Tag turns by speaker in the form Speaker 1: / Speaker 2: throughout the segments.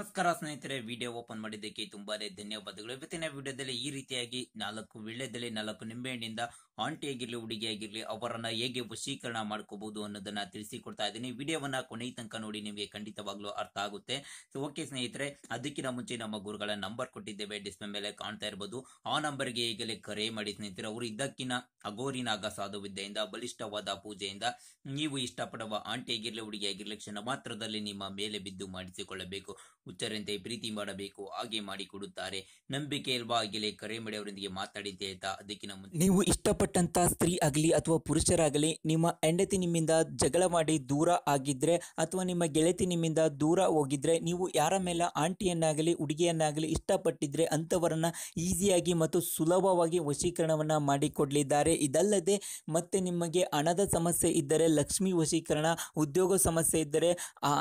Speaker 1: ನಮಸ್ಕಾರ ಸ್ನೇಹಿತರೆ video open ಮಾಡಿದ್ದಕ್ಕೆ ತುಂಬಾನೇ ಧನ್ಯವಾದಗಳು ಇವತ್ತಿನ ವಿಡಿಯೋದಲ್ಲಿ ಈ ರೀತಿಯಾಗಿ ನಾಲ್ಕು ವಿಳ್ಯದಲ್ಲಿ ನಾಲ್ಕು ನಿಂಬೆಹಣ್ಣಿಂದ ಆಂಟಿಯಾಗಿರ್ಲಿ ಹುಡುಗಿಯಾಗಿರ್ಲಿ ಅವರನ್ನ ಹೇಗೆ ವಶೀಕರಣ ಮಾಡ್ಕೋಬಹುದು ಅನ್ನೋದನ್ನ ತಿಳಿಸಿಕೊಡ್ತಾ ಇದ್ದೀನಿ ವಿಡಿಯೋವನ್ನ ಕೊನೆಯ ತನಕ ನೋಡಿ ನಿಮಗೆ ಖಂಡಿತವಾಗ್ಲೂ ಅರ್ಥ ಆಗುತ್ತೆ ಸೊ ಓಕೆ ಸ್ನೇಹಿತರೆ ಅದಕ್ಕಿಂತ ಮುಂಚೆ ನಮ್ಮ ಗುರುಗಳ ನಂಬರ್ ಕೊಟ್ಟಿದ್ದೇವೆ ಡಿಸ್ಪ್ಲೇ ಮೇಲೆ ಕಾಣ್ತಾ ಇರಬಹುದು ಆ ನಂಬರ್ಗೆ ಈಗಲೇ ಕರೆ ಮಾಡಿ ಸ್ನೇಹಿತರೆ ಅವರು ಇದಕ್ಕಿನ ಅಗೋರಿನಾಗ ಸಾಧು ವಿದ್ಯೆಯಿಂದ ಬಲಿಷ್ಠವಾದ ಪೂಜೆಯಿಂದ ನೀವು ಇಷ್ಟಪಡುವ ಆಂಟಿಯಾಗಿರ್ಲಿ ಹುಡುಗಿಯಾಗಿರ್ಲಿ ಕ್ಷಣ ಮಾತ್ರದಲ್ಲಿ ನಿಮ್ಮ ಮೇಲೆ ಬಿದ್ದು ಮಾಡಿಸಿಕೊಳ್ಳಬೇಕು ಹುಚ್ಚರಂತೆ ಪ್ರೀತಿ ಮಾಡಬೇಕು ಹಾಗೆ ಮಾಡಿಕೊಡುತ್ತಾರೆ ನಂಬಿಕೆ ಇಲ್ವಾ ಆಗಲೇ ಕರೆಮಡೆ ಅವರೊಂದಿಗೆ ಮಾತಾಡಿದ್ದೆ ಆಯ್ತಾ ಅದಕ್ಕಿಂತ ಮುಂದೆ
Speaker 2: ನೀವು ಇಷ್ಟಪಟ್ಟಂತ ಸ್ತ್ರೀ ಆಗಲಿ ಅಥವಾ ಪುರುಷರಾಗಲಿ ನಿಮ್ಮ ಹೆಂಡತಿ ನಿಮ್ಮಿಂದ ಜಗಳ ಮಾಡಿ ದೂರ ಆಗಿದ್ರೆ ಅಥವಾ ನಿಮ್ಮ ಗೆಳತಿ ನಿಮ್ಮಿಂದ ದೂರ ಹೋಗಿದ್ರೆ ನೀವು ಯಾರ ಮೇಲೆ ಆಂಟಿಯನ್ನಾಗಲಿ ಹುಡುಗಿಯನ್ನಾಗಲಿ ಇಷ್ಟಪಟ್ಟಿದ್ರೆ ಅಂಥವರನ್ನ ಈಸಿಯಾಗಿ ಮತ್ತು ಸುಲಭವಾಗಿ ವಶೀಕರಣವನ್ನು ಮಾಡಿಕೊಡಲಿದ್ದಾರೆ ಇದಲ್ಲದೆ ಮತ್ತೆ ನಿಮಗೆ ಹಣದ ಸಮಸ್ಯೆ ಇದ್ದರೆ ಲಕ್ಷ್ಮಿ ವಶೀಕರಣ ಉದ್ಯೋಗ ಸಮಸ್ಯೆ ಇದ್ದರೆ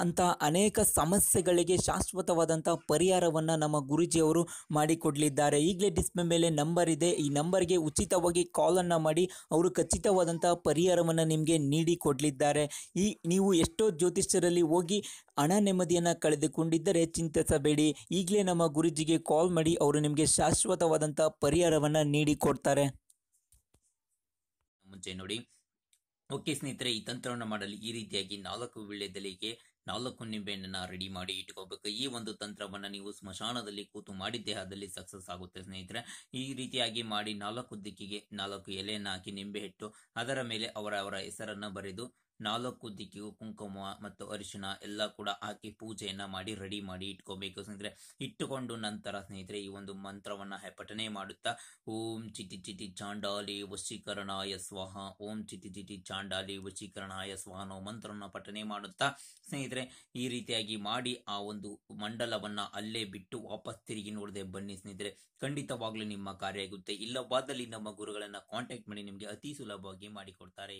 Speaker 2: ಅಂತಹ ಅನೇಕ ಸಮಸ್ಯೆಗಳಿಗೆ ಶಾಶ್ವತ ಶಾಶ್ವತವಾದಂಥ ಪರಿಹಾರವನ್ನು ನಮ್ಮ ಗುರೂಜಿಯವರು ಮಾಡಿಕೊಡಲಿದ್ದಾರೆ ಈಗಲೇ ಡಿಸ್ಪ್ಲೇ ಮೇಲೆ ನಂಬರ್ ಇದೆ ಈ ನಂಬರ್ಗೆ ಉಚಿತವಾಗಿ ಕಾಲನ್ನು ಮಾಡಿ ಅವರು ಖಚಿತವಾದಂಥ ಪರಿಹಾರವನ್ನು ನಿಮಗೆ ನೀಡಿಕೊಡಲಿದ್ದಾರೆ ಈ ನೀವು ಎಷ್ಟೋ ಜ್ಯೋತಿಷ್ಯರಲ್ಲಿ ಹೋಗಿ ಹಣ ನೆಮ್ಮದಿಯನ್ನು ಕಳೆದುಕೊಂಡಿದ್ದರೆ ಚಿಂತಿಸಬೇಡಿ ಈಗಲೇ ನಮ್ಮ ಗುರುಜಿಗೆ ಕಾಲ್ ಮಾಡಿ ಅವರು ನಿಮಗೆ ಶಾಶ್ವತವಾದಂಥ ಪರಿಹಾರವನ್ನು ನೀಡಿಕೊಡ್ತಾರೆ
Speaker 1: ಮುಂಚೆ ನೋಡಿ ಓಕೆ ಸ್ನೇಹಿತರೆ ಈ ತಂತ್ರವನ್ನು ಮಾಡಲು ಈ ರೀತಿಯಾಗಿ ನಾಲ್ಕು ವೀಳ್ಯದೆಲೆಗೆ ನಾಲ್ಕು ನಿಂಬೆಹಣ್ಣನ್ನ ರೆಡಿ ಮಾಡಿ ಇಟ್ಕೋಬೇಕು ಈ ಒಂದು ತಂತ್ರವನ್ನ ನೀವು ಸ್ಮಶಾನದಲ್ಲಿ ಕೂತು ಮಾಡಿ ದೇಹದಲ್ಲಿ ಸಕ್ಸಸ್ ಆಗುತ್ತೆ ಸ್ನೇಹಿತರೆ ಈ ರೀತಿಯಾಗಿ ಮಾಡಿ ನಾಲ್ಕು ದಿಕ್ಕಿಗೆ ನಾಲ್ಕು ಎಲೆಯನ್ನ ಹಾಕಿ ನಿಂಬೆ ಹಿಟ್ಟು ಅದರ ಮೇಲೆ ಅವರ ಅವರ ಹೆಸರನ್ನ ಬರೆದು ನಾಲ್ಕು ದಿಕ್ಕಿಗೂ ಕುಂಕುಮ ಮತ್ತು ಅರಿಶಿಣ ಎಲ್ಲ ಕೂಡ ಹಾಕಿ ಪೂಜೆಯನ್ನ ಮಾಡಿ ರೆಡಿ ಮಾಡಿ ಇಟ್ಕೋಬೇಕು ಸ್ನೇಹಿತರೆ ಇಟ್ಟುಕೊಂಡು ನಂತರ ಸ್ನೇಹಿತರೆ ಈ ಒಂದು ಮಂತ್ರವನ್ನ ಪಠನೆ ಮಾಡುತ್ತಾ ಓಂ ಚಿತಿ ಚಿತಿ ಚಾಂಡಾಲಿ ವಶೀಕರಣಾಯ ಸ್ವಾಹ ಓಂ ಚಿತಿ ಚಿತಿ ಚಾಂಡಾಲಿ ವಶೀಕರಣಾಯ ಸ್ವಾಹ ಅನ್ನೋ ಮಂತ್ರವನ್ನ ಪಠನೆ ಮಾಡುತ್ತಾ ಸ್ನೇಹಿತರೆ ಈ ರೀತಿಯಾಗಿ ಮಾಡಿ ಆ ಒಂದು ಮಂಡಲವನ್ನ ಅಲ್ಲೇ ಬಿಟ್ಟು ವಾಪಸ್ ತಿರುಗಿ ನೋಡದೆ ಬನ್ನಿ ಸ್ನೇಹಿತರೆ ಖಂಡಿತವಾಗ್ಲೂ ನಿಮ್ಮ ಕಾರ್ಯ ಆಗುತ್ತೆ ಇಲ್ಲವಾದಲ್ಲಿ ನಮ್ಮ ಗುರುಗಳನ್ನ ಕಾಂಟ್ಯಾಕ್ಟ್ ಮಾಡಿ ನಿಮಗೆ ಅತಿ ಸುಲಭವಾಗಿ ಮಾಡಿಕೊಡ್ತಾರೆ